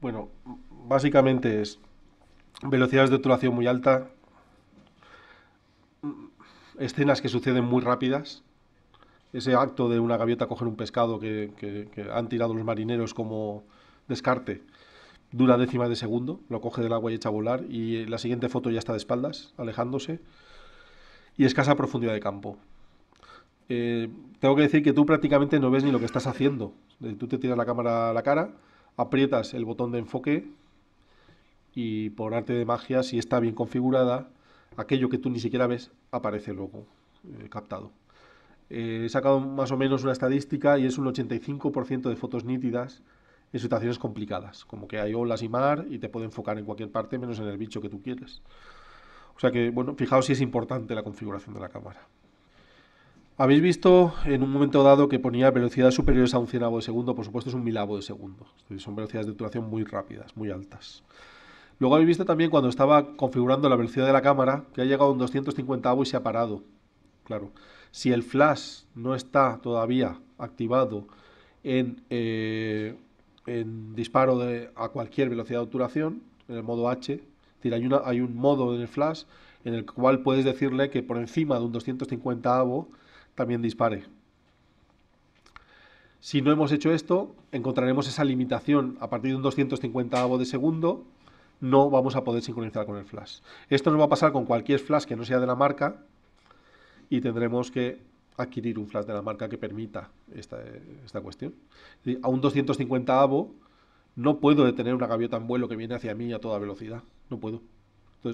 Bueno, básicamente es velocidades de obturación muy alta, escenas que suceden muy rápidas, ese acto de una gaviota coger un pescado que, han tirado los marineros como descarte dura décimas de segundo, lo coge del agua y echa a volar y la siguiente foto ya está de espaldas, alejándose y escasa profundidad de campo. Eh, tengo que decir que tú prácticamente no ves ni lo que estás haciendo. Eh, tú te tiras la cámara a la cara aprietas el botón de enfoque y por arte de magia, si está bien configurada, aquello que tú ni siquiera ves aparece luego eh, captado. Eh, he sacado más o menos una estadística y es un 85% de fotos nítidas en situaciones complicadas, como que hay olas y mar y te puede enfocar en cualquier parte menos en el bicho que tú quieres. O sea que, bueno, fijaos si es importante la configuración de la cámara. Habéis visto en un momento dado que ponía velocidades superiores a un cienavo de segundo, por supuesto es un milavo de segundo. Son velocidades de obturación muy rápidas, muy altas. Luego habéis visto también cuando estaba configurando la velocidad de la cámara que ha llegado a un 250 y se ha parado. Claro, si el flash no está todavía activado en, eh, en disparo de, a cualquier velocidad de obturación, en el modo H, hay, hay un modo en el flash en el cual puedes decirle que por encima de un 250 también dispare. Si no hemos hecho esto, encontraremos esa limitación a partir de un 250 de segundo, no vamos a poder sincronizar con el flash. Esto nos va a pasar con cualquier flash que no sea de la marca y tendremos que adquirir un flash de la marca que permita esta, cuestión. A un 250 avo no puedo detener una gaviota en vuelo que viene hacia mí a toda velocidad, no puedo.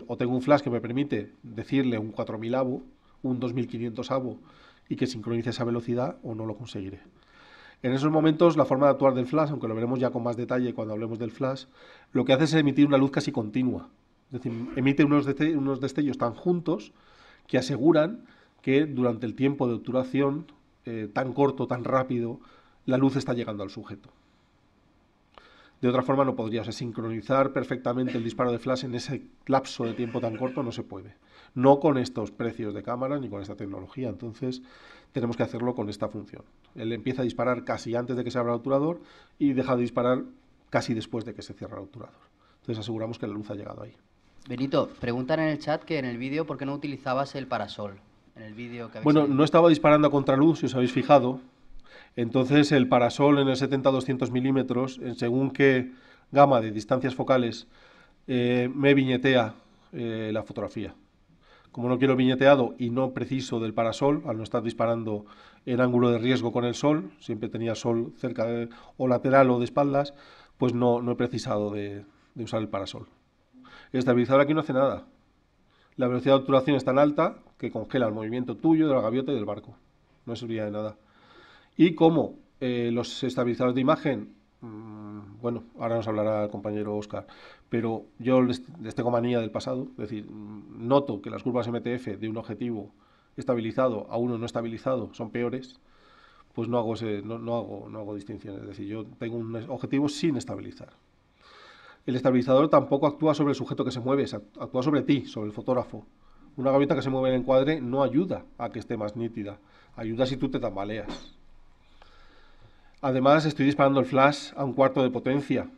o tengo un flash que me permite decirle un 4000 avo, un 2500 avo y que sincronice esa velocidad o no lo conseguiré. En esos momentos, la forma de actuar del flash, aunque lo veremos ya con más detalle cuando hablemos del flash, lo que hace es emitir una luz casi continua. Es decir, emite unos destellos, tan juntos que aseguran que durante el tiempo de obturación eh, tan corto, tan rápido, la luz está llegando al sujeto. De otra forma no podrías sincronizar perfectamente el disparo de flash en ese lapso de tiempo tan corto no se puede. No con estos precios de cámara ni con esta tecnología, entonces tenemos que hacerlo con esta función. Él empieza a disparar casi antes de que se abra el obturador y deja de disparar casi después de que se cierra el obturador. Entonces aseguramos que la luz ha llegado ahí. Benito, preguntan en el chat que en el vídeo, ¿por qué no utilizabas el parasol? En el vídeo Bueno, no estaba disparando a contraluz, si os habéis fijado. Entonces el parasol en el 70-200 milímetros, según qué gama de distancias focales, eh, me viñetea eh, la fotografía. Como no quiero viñeteado y no preciso del parasol, al no estar disparando en ángulo de riesgo con el sol, siempre tenía sol cerca o lateral o de espaldas, pues no, he precisado de, usar el parasol. El estabilizador aquí no hace nada. La velocidad de obturación es tan alta que congela el movimiento tuyo, de la gaviota y del barco. No serviría de nada y como eh, los estabilizadores de imagen, mm, bueno, ahora nos hablará el compañero Oscar, pero yo les, tengo manía del pasado, es decir, mm, noto que las curvas MTF de un objetivo estabilizado a uno no estabilizado son peores, pues no hago, no, hago, no hago distinciones, es decir, yo tengo un objetivo sin estabilizar. El estabilizador tampoco actúa sobre el sujeto que se mueve, actúa sobre ti, sobre el fotógrafo. Una gaveta que se mueve en el encuadre no ayuda a que esté más nítida, ayuda si tú te tambaleas. Además, estoy disparando el flash a un cuarto de potencia.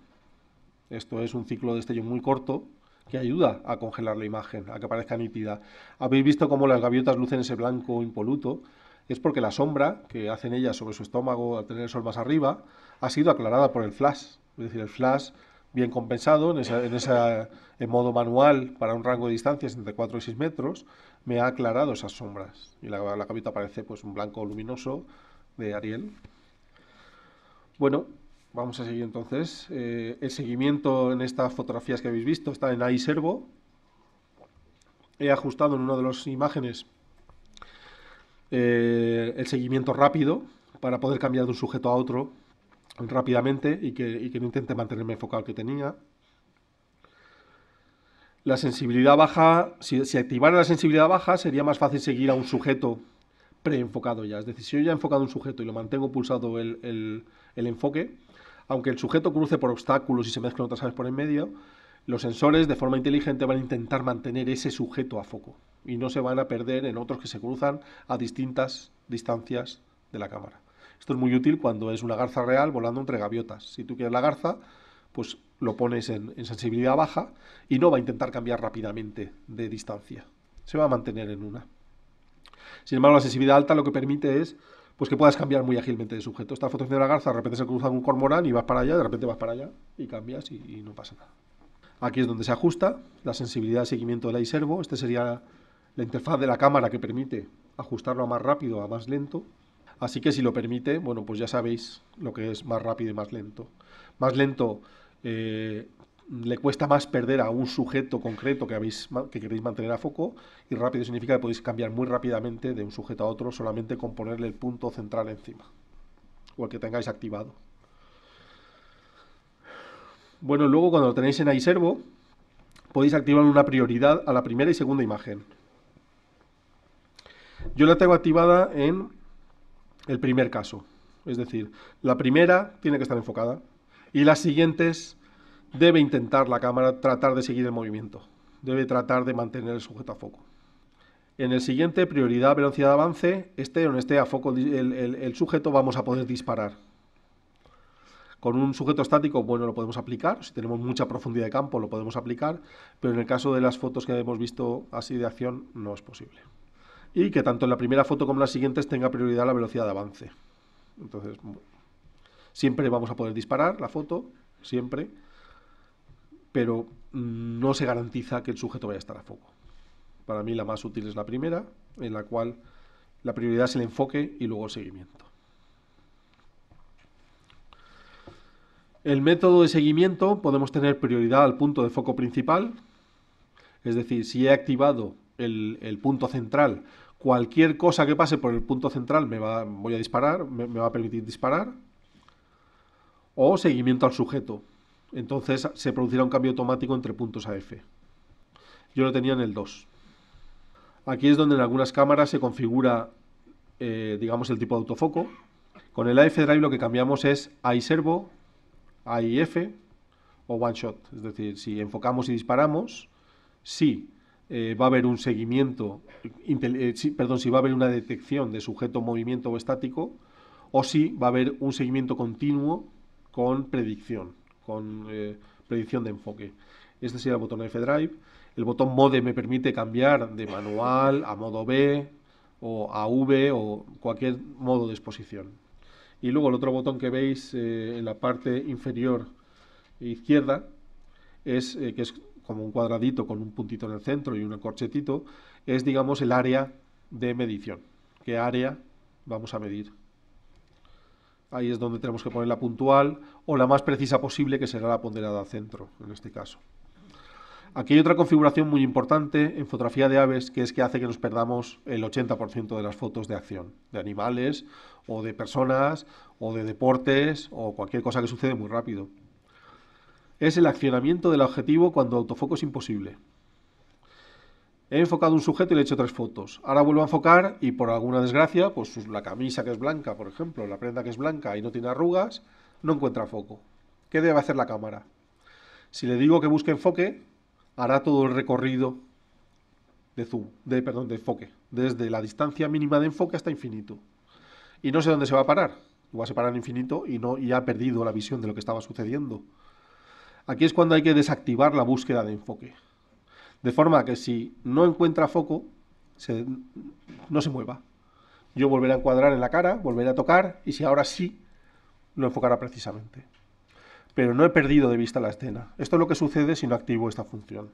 Esto es un ciclo de destello muy corto que ayuda a congelar la imagen, a que parezca nítida. Habéis visto cómo las gaviotas lucen ese blanco impoluto. Es porque la sombra que hacen ellas sobre su estómago al tener el sol más arriba ha sido aclarada por el flash. Es decir, el flash bien compensado en, en, modo manual para un rango de distancias entre 4 y 6 metros, me ha aclarado esas sombras. Y la, la gaviota parece pues, un blanco luminoso de Ariel. Bueno, vamos a seguir entonces. Eh, el seguimiento en estas fotografías que habéis visto está en iServo. He ajustado en una de las imágenes eh, el seguimiento rápido para poder cambiar de un sujeto a otro rápidamente y que, no intente mantenerme enfocado que tenía. La sensibilidad baja, si activara la sensibilidad baja sería más fácil seguir a un sujeto preenfocado ya. Es decir, si yo ya he enfocado un sujeto y lo mantengo pulsado el, enfoque, aunque el sujeto cruce por obstáculos y se mezclen otras aves por en medio, los sensores de forma inteligente van a intentar mantener ese sujeto a foco y no se van a perder en otros que se cruzan a distintas distancias de la cámara. Esto es muy útil cuando es una garza real volando entre gaviotas. Si tú quieres la garza, pues lo pones en sensibilidad baja y no va a intentar cambiar rápidamente de distancia. Se va a mantener en una. Sin embargo, la sensibilidad alta lo que permite es pues que puedas cambiar muy ágilmente de sujeto. Esta fotografiando de la garza, de repente se cruza un cormorán y vas para allá, de repente vas para allá y cambias y, no pasa nada. Aquí es donde se ajusta la sensibilidad de seguimiento del iServo. Este sería la interfaz de la cámara que permite ajustarlo a más rápido, a más lento. Así que si lo permite, bueno, pues ya sabéis lo que es más rápido y más lento. Más lento eh, le cuesta más perder a un sujeto concreto que, habéis, que queréis mantener a foco y rápido significa que podéis cambiar muy rápidamente de un sujeto a otro solamente con ponerle el punto central encima o el que tengáis activado. Bueno, luego cuando lo tenéis en iServo podéis activar una prioridad a la primera y segunda imagen. Yo la tengo activada en el primer caso, es decir, la primera tiene que estar enfocada y las siguientes debe intentar la cámara tratar de seguir el movimiento, debe tratar de mantener el sujeto a foco. En el siguiente, prioridad, velocidad de avance, este o esté a foco el, el sujeto, vamos a poder disparar. Con un sujeto estático, bueno, lo podemos aplicar, si tenemos mucha profundidad de campo lo podemos aplicar, pero en el caso de las fotos que hemos visto así de acción no es posible. Y que tanto en la primera foto como en las siguientes tenga prioridad la velocidad de avance. Entonces, siempre vamos a poder disparar la foto, siempre, pero mm, no se garantiza que el sujeto vaya a estar a foco. Para mí la más útil es la primera, en la cual la prioridad es el enfoque y luego el seguimiento. El método de seguimiento podemos tener prioridad al punto de foco principal, es decir, si he activado el, punto central, cualquier cosa que pase por el punto central me va, voy a disparar, me va a permitir disparar, o seguimiento al sujeto, entonces se producirá un cambio automático entre puntos AF. Yo lo tenía en el 2. Aquí es donde en algunas cámaras se configura, eh, digamos, el tipo de autofoco. Con el AF Drive lo que cambiamos es AI Servo, AI F o One Shot. Es decir, si enfocamos y disparamos, sí eh, va a haber un seguimiento, eh, perdón, si va a haber una detección de sujeto, movimiento o estático, o si va a haber un seguimiento continuo con predicción con eh, predicción de enfoque. Este sería el botón F Drive. El botón Mode me permite cambiar de manual a modo B o a V o cualquier modo de exposición. Y luego el otro botón que veis eh, en la parte inferior izquierda es eh, que es como un cuadradito con un puntito en el centro y un corchetito, es digamos el área de medición. ¿Qué área vamos a medir? Ahí es donde tenemos que poner la puntual o la más precisa posible, que será la ponderada centro, en este caso. Aquí hay otra configuración muy importante en fotografía de aves, que es que hace que nos perdamos el 80% de las fotos de acción, de animales o de personas o de deportes o cualquier cosa que sucede muy rápido. Es el accionamiento del objetivo cuando autofoco es imposible. He enfocado un sujeto y le he hecho tres fotos. Ahora vuelvo a enfocar y por alguna desgracia, pues la camisa que es blanca, por ejemplo, la prenda que es blanca y no tiene arrugas, no encuentra foco. ¿Qué debe hacer la cámara? Si le digo que busque enfoque, hará todo el recorrido de de, perdón, de enfoque, desde la distancia mínima de enfoque hasta infinito. Y no sé dónde se va a parar. Va a separar en infinito y, no, y ha perdido la visión de lo que estaba sucediendo. Aquí es cuando hay que desactivar la búsqueda de enfoque. De forma que si no encuentra foco, no se mueva. Yo volveré a encuadrar en la cara, volveré a tocar y si ahora sí, lo enfocará precisamente. Pero no he perdido de vista la escena. Esto es lo que sucede si no activo esta función.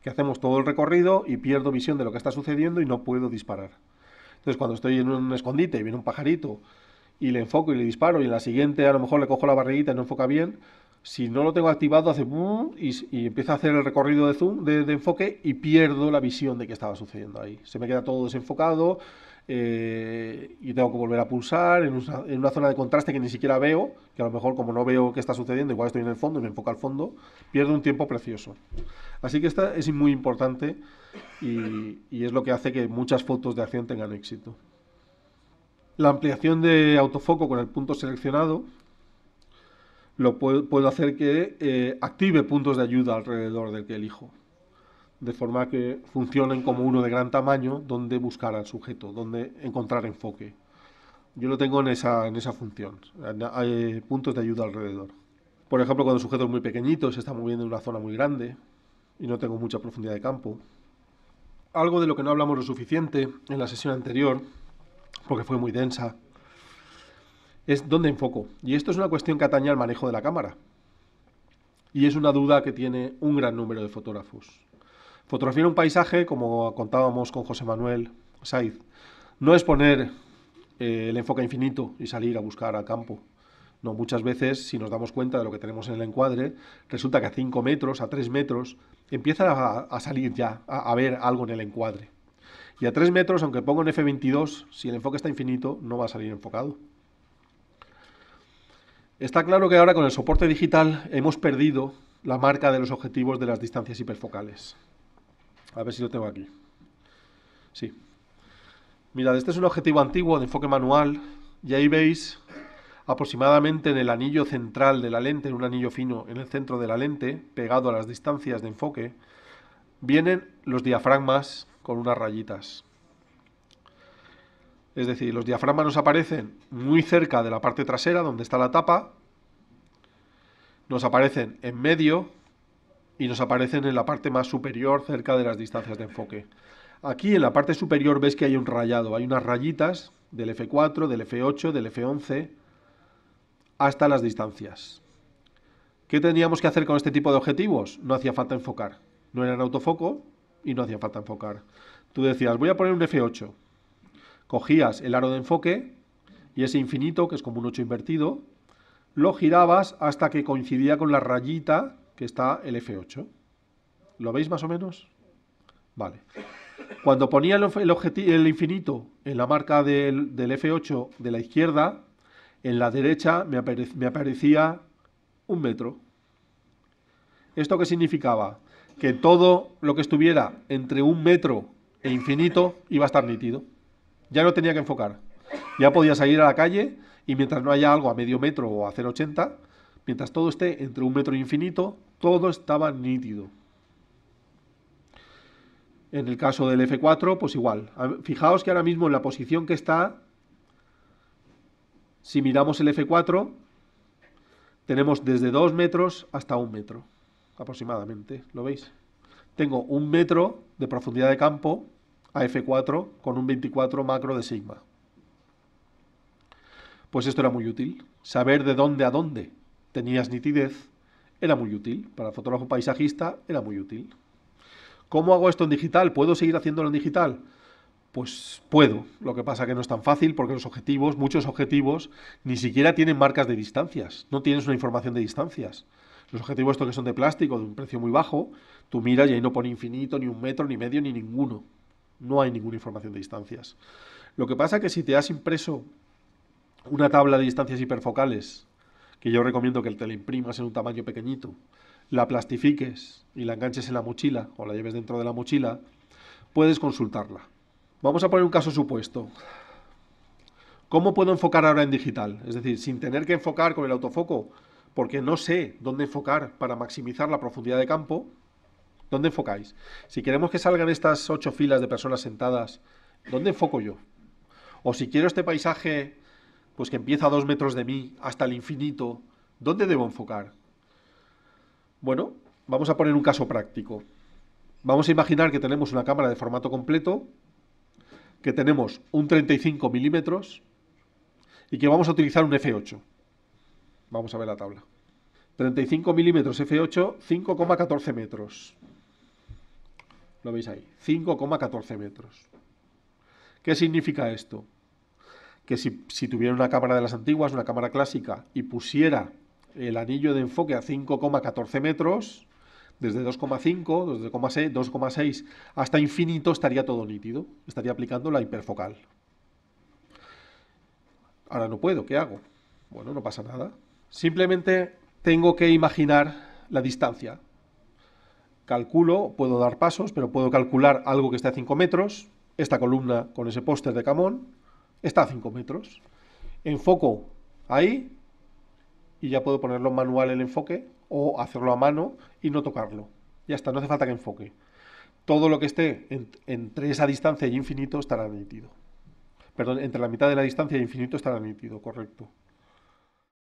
Que hacemos todo el recorrido y pierdo visión de lo que está sucediendo y no puedo disparar. Entonces cuando estoy en un escondite y viene un pajarito y le enfoco y le disparo y en la siguiente a lo mejor le cojo la barriguita y no enfoca bien, si no lo tengo activado, hace boom y, empieza a hacer el recorrido de zoom, de, enfoque y pierdo la visión de qué estaba sucediendo ahí. Se me queda todo desenfocado eh, y tengo que volver a pulsar en una, zona de contraste que ni siquiera veo, que a lo mejor como no veo qué está sucediendo, igual estoy en el fondo y me enfoca al fondo, pierdo un tiempo precioso. Así que esta es muy importante y es lo que hace que muchas fotos de acción tengan éxito. La ampliación de autofoco con el punto seleccionado lo puedo, hacer que eh, active puntos de ayuda alrededor del que elijo, de forma que funcionen como uno de gran tamaño donde buscar al sujeto, donde encontrar enfoque. Yo lo tengo en esa, en esa función, hay eh, puntos de ayuda alrededor. Por ejemplo, cuando el sujeto es muy pequeñito, se está moviendo en una zona muy grande y no tengo mucha profundidad de campo. Algo de lo que no hablamos lo suficiente en la sesión anterior, porque fue muy densa, es dónde enfoco. Y esto es una cuestión que atañe al manejo de la cámara. Y es una duda que tiene un gran número de fotógrafos. Fotografiar un paisaje, como contábamos con José Manuel Saiz, no es poner eh, el enfoque infinito y salir a buscar al campo. No, muchas veces, si nos damos cuenta de lo que tenemos en el encuadre, resulta que a 5 metros, a 3 metros, empieza a, salir ya, a, ver algo en el encuadre. Y a 3 metros, aunque pongo en F22, si el enfoque está infinito, no va a salir enfocado. Está claro que ahora con el soporte digital hemos perdido la marca de los objetivos de las distancias hiperfocales. A ver si lo tengo aquí. Sí. Mirad, este es un objetivo antiguo de enfoque manual y ahí veis aproximadamente en el anillo central de la lente, en un anillo fino en el centro de la lente, pegado a las distancias de enfoque, vienen los diafragmas con unas rayitas. Es decir, los diafragmas nos aparecen muy cerca de la parte trasera, donde está la tapa, nos aparecen en medio y nos aparecen en la parte más superior, cerca de las distancias de enfoque. Aquí en la parte superior ves que hay un rayado, hay unas rayitas del F4, del F8, del F11, hasta las distancias. ¿Qué teníamos que hacer con este tipo de objetivos? No hacía falta enfocar. No eran autofoco y no hacía falta enfocar. Tú decías, voy a poner un F8, Cogías el aro de enfoque y ese infinito, que es como un 8 invertido, lo girabas hasta que coincidía con la rayita que está el F8. ¿Lo veis más o menos? Vale. Cuando ponía el, el infinito en la marca del, F8 de la izquierda, en la derecha me, me aparecía un metro. ¿Esto qué significaba? Que todo lo que estuviera entre un metro e infinito iba a estar nítido. Ya no tenía que enfocar. Ya podía salir a la calle y mientras no haya algo a medio metro o a 0,80, mientras todo esté entre un metro infinito, todo estaba nítido. En el caso del F4, pues igual. Fijaos que ahora mismo en la posición que está, si miramos el F4, tenemos desde 2 metros hasta un metro, aproximadamente, ¿lo veis? Tengo un metro de profundidad de campo a F4 con un 24 macro de sigma. Pues esto era muy útil. Saber de dónde a dónde tenías nitidez era muy útil. Para el fotógrafo paisajista era muy útil. ¿Cómo hago esto en digital? ¿Puedo seguir haciéndolo en digital? Pues puedo. Lo que pasa que no es tan fácil porque los objetivos, muchos objetivos, ni siquiera tienen marcas de distancias. No tienes una información de distancias. Los objetivos estos que son de plástico, de un precio muy bajo, tú miras y ahí no pone infinito, ni un metro, ni medio, ni ninguno. No hay ninguna información de distancias. Lo que pasa es que si te has impreso una tabla de distancias hiperfocales, que yo recomiendo que te la imprimas en un tamaño pequeñito, la plastifiques y la enganches en la mochila o la lleves dentro de la mochila, puedes consultarla. Vamos a poner un caso supuesto. ¿Cómo puedo enfocar ahora en digital? Es decir, sin tener que enfocar con el autofoco, porque no sé dónde enfocar para maximizar la profundidad de campo, ¿Dónde enfocáis? Si queremos que salgan estas ocho filas de personas sentadas, ¿dónde enfoco yo? O si quiero este paisaje, pues que empieza a dos metros de mí, hasta el infinito, ¿dónde debo enfocar? Bueno, vamos a poner un caso práctico. Vamos a imaginar que tenemos una cámara de formato completo, que tenemos un 35 milímetros y que vamos a utilizar un F8. Vamos a ver la tabla. 35 milímetros F8, 5,14 metros. Lo veis ahí, 5,14 metros. ¿Qué significa esto? Que si, tuviera una cámara de las antiguas, una cámara clásica, y pusiera el anillo de enfoque a 5,14 metros, desde 2,5, desde 2,6 hasta infinito estaría todo nítido, estaría aplicando la hiperfocal. Ahora no puedo, ¿qué hago? Bueno, no pasa nada. Simplemente tengo que imaginar la distancia, calculo, puedo dar pasos, pero puedo calcular algo que esté a 5 metros, esta columna con ese póster de Camón, está a 5 metros. Enfoco ahí y ya puedo ponerlo manual el enfoque o hacerlo a mano y no tocarlo. Ya está, no hace falta que enfoque. Todo lo que esté entre esa distancia y infinito estará admitido. Perdón, entre la mitad de la distancia y e infinito estará admitido, correcto.